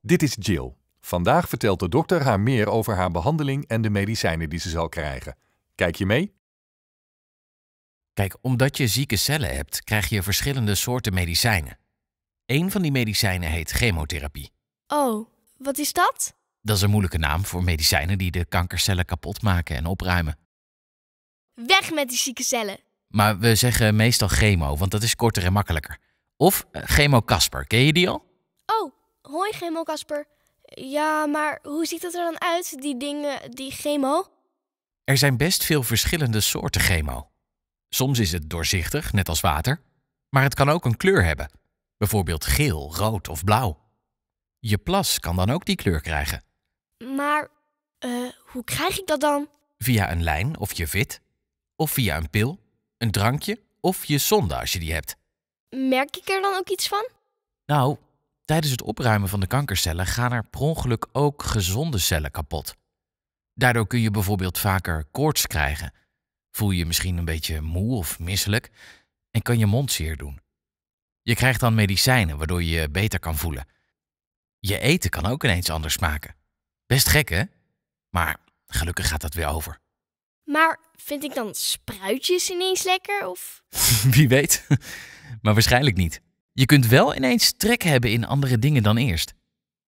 Dit is Jill. Vandaag vertelt de dokter haar meer over haar behandeling en de medicijnen die ze zal krijgen. Kijk je mee? Kijk, omdat je zieke cellen hebt, krijg je verschillende soorten medicijnen. Een van die medicijnen heet chemotherapie. Oh, wat is dat? Dat is een moeilijke naam voor medicijnen die de kankercellen kapot maken en opruimen. Weg met die zieke cellen! Maar we zeggen meestal chemo, want dat is korter en makkelijker. Of eh, chemo Casper, ken je die al? Oh, Hoi Chemo Kasper. Ja, maar hoe ziet het er dan uit, die dingen, die chemo? Er zijn best veel verschillende soorten chemo. Soms is het doorzichtig, net als water, maar het kan ook een kleur hebben. Bijvoorbeeld geel, rood of blauw. Je plas kan dan ook die kleur krijgen. Maar eh, hoe krijg ik dat dan? Via een lijn of je vit, of via een pil, een drankje of je zonde als je die hebt. Merk ik er dan ook iets van? Nou, Tijdens het opruimen van de kankercellen gaan er per ongeluk ook gezonde cellen kapot. Daardoor kun je bijvoorbeeld vaker koorts krijgen, voel je je misschien een beetje moe of misselijk en kan je mond zeer doen. Je krijgt dan medicijnen waardoor je je beter kan voelen. Je eten kan ook ineens anders smaken. Best gek, hè? Maar gelukkig gaat dat weer over. Maar vind ik dan spruitjes ineens lekker? Of... Wie weet, maar waarschijnlijk niet. Je kunt wel ineens trek hebben in andere dingen dan eerst.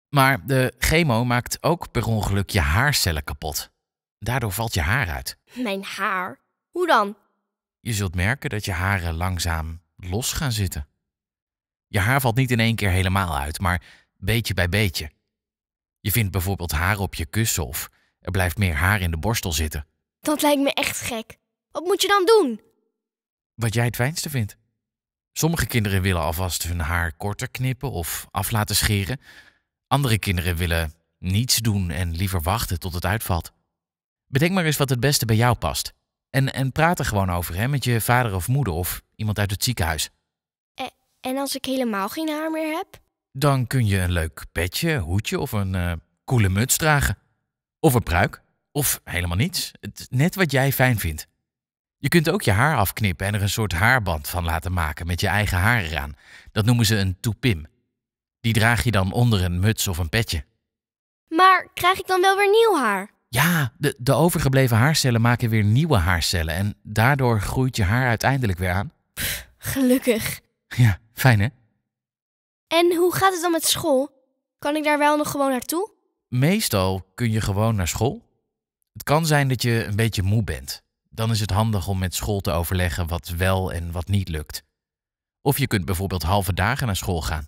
Maar de chemo maakt ook per ongeluk je haarcellen kapot. Daardoor valt je haar uit. Mijn haar? Hoe dan? Je zult merken dat je haren langzaam los gaan zitten. Je haar valt niet in één keer helemaal uit, maar beetje bij beetje. Je vindt bijvoorbeeld haar op je kussen of er blijft meer haar in de borstel zitten. Dat lijkt me echt gek. Wat moet je dan doen? Wat jij het fijnste vindt. Sommige kinderen willen alvast hun haar korter knippen of af laten scheren. Andere kinderen willen niets doen en liever wachten tot het uitvalt. Bedenk maar eens wat het beste bij jou past. En, en praat er gewoon over hè, met je vader of moeder of iemand uit het ziekenhuis. E, en als ik helemaal geen haar meer heb? Dan kun je een leuk petje, hoedje of een uh, eh, coole muts dragen. Of een pruik. Of helemaal niets. net wat jij fijn vindt. Je kunt ook je haar afknippen en er een soort haarband van laten maken met je eigen haar eraan. Dat noemen ze een toepim. Die draag je dan onder een muts of een petje. Maar krijg ik dan wel weer nieuw haar? Ja, de, de overgebleven haarcellen maken weer nieuwe haarcellen en daardoor groeit je haar uiteindelijk weer aan. gelukkig. Ja, fijn hè? En hoe gaat het dan met school? Kan ik daar wel nog gewoon naartoe? Meestal kun je gewoon naar school. Het kan zijn dat je een beetje moe bent dan is het handig om met school te overleggen wat wel en wat niet lukt. Of je kunt bijvoorbeeld halve dagen naar school gaan.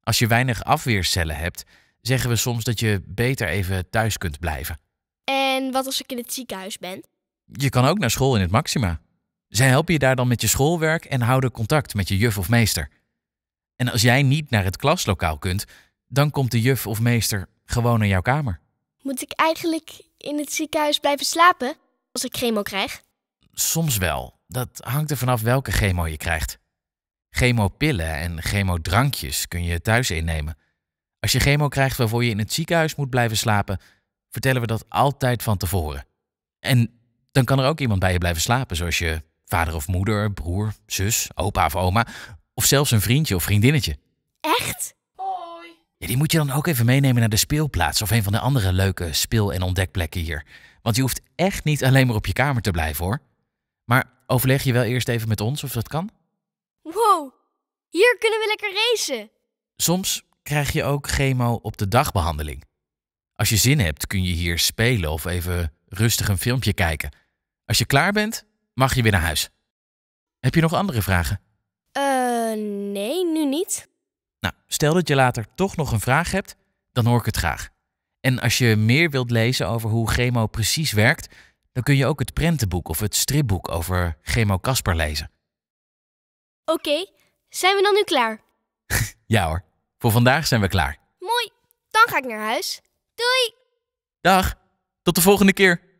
Als je weinig afweercellen hebt, zeggen we soms dat je beter even thuis kunt blijven. En wat als ik in het ziekenhuis ben? Je kan ook naar school in het Maxima. Zij helpen je daar dan met je schoolwerk en houden contact met je juf of meester. En als jij niet naar het klaslokaal kunt, dan komt de juf of meester gewoon naar jouw kamer. Moet ik eigenlijk in het ziekenhuis blijven slapen? als ik chemo krijg? Soms wel. Dat hangt er vanaf welke chemo je krijgt. Chemopillen en chemodrankjes kun je thuis innemen. Als je chemo krijgt waarvoor je in het ziekenhuis moet blijven slapen, vertellen we dat altijd van tevoren. En dan kan er ook iemand bij je blijven slapen, zoals je vader of moeder, broer, zus, opa of oma, of zelfs een vriendje of vriendinnetje. Echt? die moet je dan ook even meenemen naar de speelplaats of een van de andere leuke speel- en ontdekplekken hier. Want je hoeft echt niet alleen maar op je kamer te blijven hoor. Maar overleg je wel eerst even met ons of dat kan? Wow, hier kunnen we lekker racen. Soms krijg je ook chemo op de dagbehandeling. Als je zin hebt kun je hier spelen of even rustig een filmpje kijken. Als je klaar bent, mag je weer naar huis. Heb je nog andere vragen? Eh, nee, nu niet stel dat je later toch nog een vraag hebt, dan hoor ik het graag. En als je meer wilt lezen over hoe chemo precies werkt, dan kun je ook het prentenboek of het stripboek over chemo Kasper lezen. Oké, zijn we dan nu klaar? ja hoor, voor vandaag zijn we klaar. Mooi, dan ga ik naar huis. Doei! Dag, tot de volgende keer.